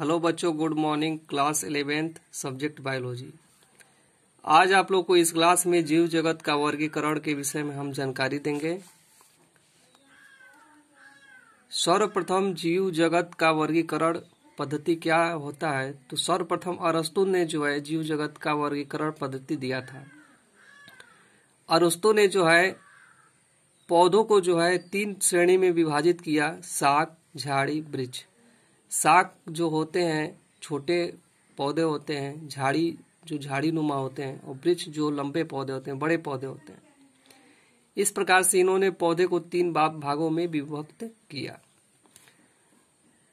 hello बच्चों good morning class eleventh subject biology आज आप लोग को इस क्लास में जीव जगत का वर्गीकरण के विषय में हम जानकारी देंगे सर्वप्रथम जीव जगत का वर्गीकरण पद्धति क्या होता है तो सर्वप्रथम अरस्तु ने जो है जीव जगत का वर्गीकरण पद्धति दिया था अरस्तु ने जो है पौधों को जो है तीन श्रेणी में विभाजित किया साग झाड़ी वृक्ष साग जो होते हैं छोटे पौधे होते हैं झाड़ी जो झाड़ी नुमा होते हैं और वृक्ष जो लंबे पौधे होते हैं बड़े पौधे होते हैं इस प्रकार से इन्होंने पौधे को तीन बाप भागों में विभक्त किया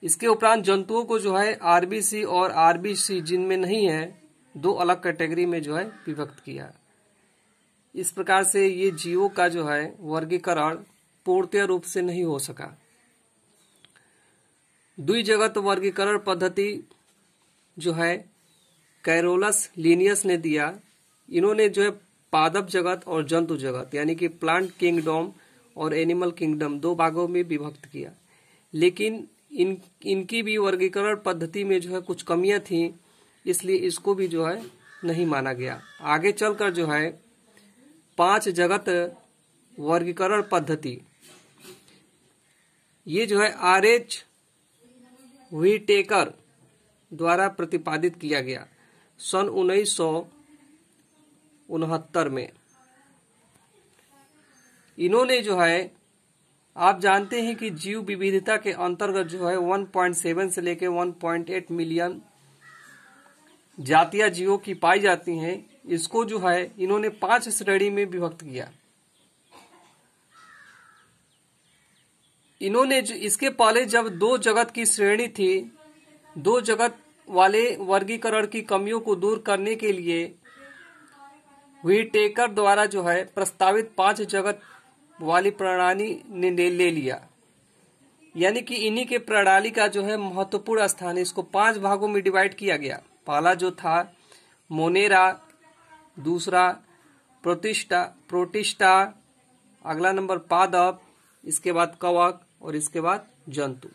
इसके उपरांत जंतुओं को जो है आरबीसी और आरबीसी जिनमें नहीं है दो अलग कैटेगरी में जो है विभक्त किया इस प्रकार से ये जीवों का जो है वर्गीकरण पूर्णतः रूप से नहीं हो सका द्विजगत वर्गीकरण पद्धति जो है कैरोलस लीनियस ने दिया इन्होंने जो है पादप जगत और जंतु जगत यानी कि प्लांट किंगडम और एनिमल किंगडम दो भागों में विभक्त किया लेकिन इन इनकी भी वर्गीकरण पद्धति में जो है कुछ कमियां थी इसलिए इसको भी जो है नहीं माना गया आगे चलकर जो है पांच जगत वर्गीकरण पद्धति ये जो है आर एच वीटेकर द्वारा प्रतिपादित किया गया सन उन्नीस में इन्होंने जो है आप जानते हैं कि जीव विविधता के अंतर्गत जो है 1.7 से लेकर 1.8 मिलियन जातीय जीवों की पाई जाती हैं इसको जो है इन्होंने पांच श्रेणी में विभक्त किया इन्होंने इसके पहले जब दो जगत की श्रेणी थी दो जगत वाले वर्गीकरण की कमियों को दूर करने के लिए टेकर द्वारा जो है प्रस्तावित पांच जगत वाली प्रणाली ने ले लिया यानी कि इन्हीं के प्रणाली का जो है महत्वपूर्ण स्थान इसको पांच भागों में डिवाइड किया गया पहला जो था मोनेरा दूसरा प्रतिष्ठा प्रोटिष्ठा अगला नंबर पादप इसके बाद कवक और इसके बाद जंतु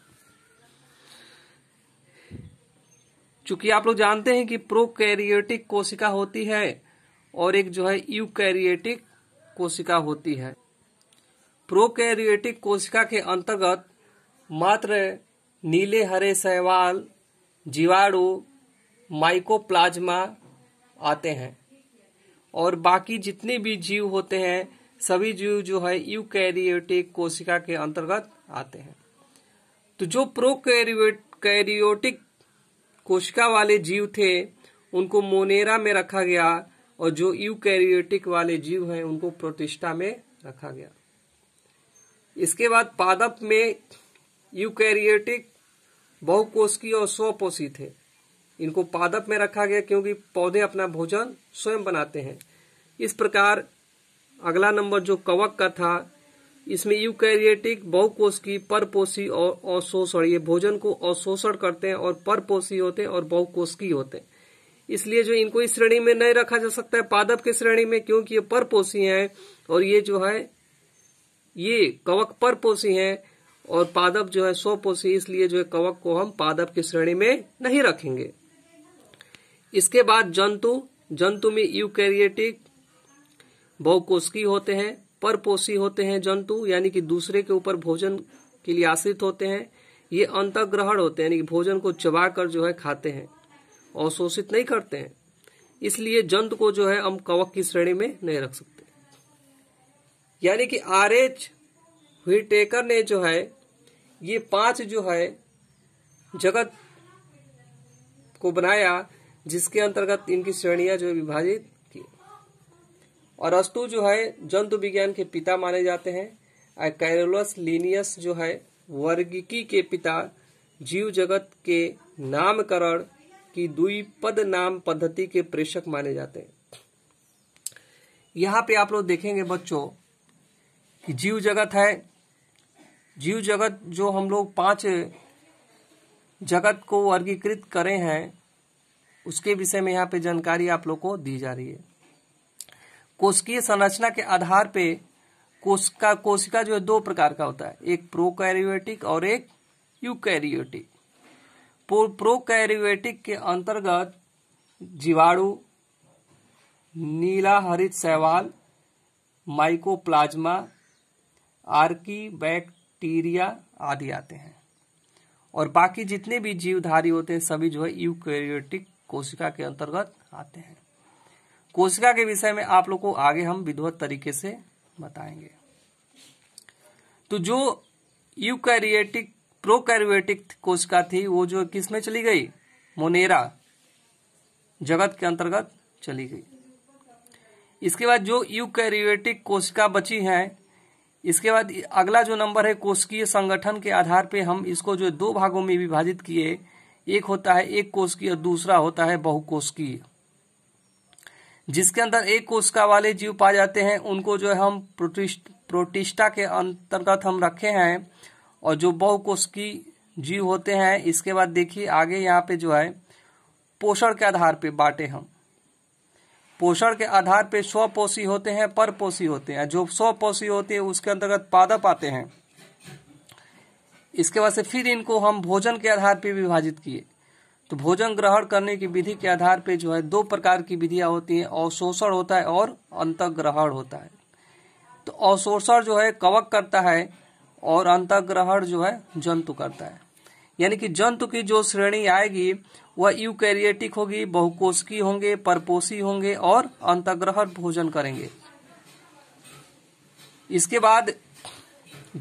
चूंकि आप लोग जानते हैं कि प्रोकैरियोटिक कोशिका होती है और एक जो है यूकैरियोटिक कोशिका होती है प्रोकैरियोटिक कोशिका के अंतर्गत मात्र नीले हरे सहवाल जीवाणु माइकोप्लाज्मा आते हैं और बाकी जितने भी जीव होते हैं सभी जीव जो है यूकैरियोटिक कोशिका के अंतर्गत आते हैं तो जो प्रो कैरियोटिक कोशिका वाले जीव थे उनको मोनेरा में रखा गया और जो यूकैरियोटिक वाले जीव हैं उनको प्रोटिष्ठा में रखा गया इसके बाद पादप में यूकैरियोटिक बहुकोशिकीय और स्वपोषी थे इनको पादप में रखा गया क्योंकि पौधे अपना भोजन स्वयं बनाते हैं इस प्रकार अगला नंबर जो कवक का था इसमें यूकैरियोटिक बहुकोश की परपोषी और अवशोषण ये भोजन को अवशोषण करते हैं और परपोषी होते हैं और बहुकोश की होते हैं इसलिए जो इनको इस श्रेणी में नहीं रखा जा सकता है पादप की श्रेणी में क्योंकि ये परपोषी हैं और ये जो है ये कवक परपोषी हैं और पादप जो है स्वपोषी इसलिए जो है कवक को हम पादप की श्रेणी में नहीं रखेंगे इसके बाद जंतु जंतु में यूकैरियोटिक बहुकोशिकीय होते हैं परपोषी होते हैं जंतु यानी कि दूसरे के ऊपर भोजन के लिए आश्रित होते हैं ये अंतग्रहण होते हैं यानी कि भोजन को चबाकर जो है खाते हैं अवशोषित नहीं करते हैं इसलिए जंतु को जो है हम कवक की श्रेणी में नहीं रख सकते यानी कि आर एच हुईटेकर ने जो है ये पांच जो है जगत को बनाया जिसके अंतर्गत इनकी श्रेणियां जो विभाजित और अस्तु जो है जंतु विज्ञान के पिता माने जाते हैं कैरोलस लीनियस जो है वर्गिकी के पिता जीव जगत के नामकरण की दुई पद नाम पद्धति के प्रेषक माने जाते हैं यहाँ पे आप लोग देखेंगे बच्चों कि जीव जगत है जीव जगत जो हम लोग पांच जगत को वर्गीकृत करे हैं उसके विषय में यहाँ पे जानकारी आप लोग को दी जा रही है कोशिकीय संरचना के आधार पे कोशिका कोशिका जो है दो प्रकार का होता है एक प्रोकैरियोटिक और एक यूकैरियोटिक प्रोकैरियोटिक के अंतर्गत जीवाणु नीला हरित शैवाल माइकोप्लाज्मा आर्की बैक्टीरिया आदि आते हैं और बाकी जितने भी जीवधारी होते हैं सभी जो है यूकैरियोटिक कोशिका के अंतर्गत आते हैं कोशिका के विषय में आप लोग को आगे हम विधवत तरीके से बताएंगे तो जो यूकैरियोटिक प्रोकैरियोटिक कोशिका थी वो जो किस में चली गई मोनेरा जगत के अंतर्गत चली गई इसके बाद जो यूकैरियोटिक कोशिका बची है इसके बाद अगला जो नंबर है कोशिकीय संगठन के आधार पे हम इसको जो दो भागों में विभाजित किए एक होता है एक कोशिकीय और दूसरा होता है बहुकोशिकीय जिसके अंदर एक कोशिका वाले जीव पाए जाते हैं उनको जो है हम प्रोटिस्ट प्रोटिस्टा के अंतर्गत हम रखे हैं और जो बहु कोशिकी जीव होते हैं इसके बाद देखिए आगे यहाँ पे जो है पोषण के आधार पे बांटे हम पोषण के आधार पे स्वपोषी होते हैं परपोषी होते हैं जो स्वपोषी होते हैं उसके अंतर्गत पादप आते हैं इसके बाद से फिर इनको हम भोजन के आधार पे विभाजित किए तो भोजन ग्रहण करने की विधि के आधार पे जो है दो प्रकार की विधियां होती हैं अवशोषण होता है और अंतग्रहण होता है तो अवशोषण जो है कवक करता है और अंतग्रहण जो है जंतु करता है यानी कि जंतु की जो श्रेणी आएगी वह यूकैरियोटिक होगी बहुकोशिकी होंगे परपोषी होंगे और अंतग्रहण भोजन करेंगे इसके बाद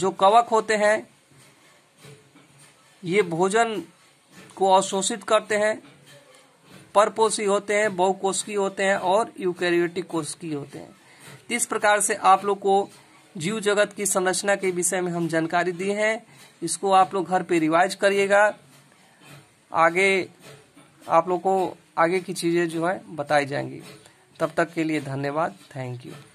जो कवक होते हैं ये भोजन को अवशोषित करते हैं परपोषी होते हैं बहुकोशिकीय होते हैं और यूकैरियोटिक कोशिकीय होते हैं इस प्रकार से आप लोग को जीव जगत की संरचना के विषय में हम जानकारी दी है इसको आप लोग घर पे रिवाइज करिएगा आगे आप लोग को आगे की चीज़ें जो है बताई जाएंगी तब तक के लिए धन्यवाद थैंक यू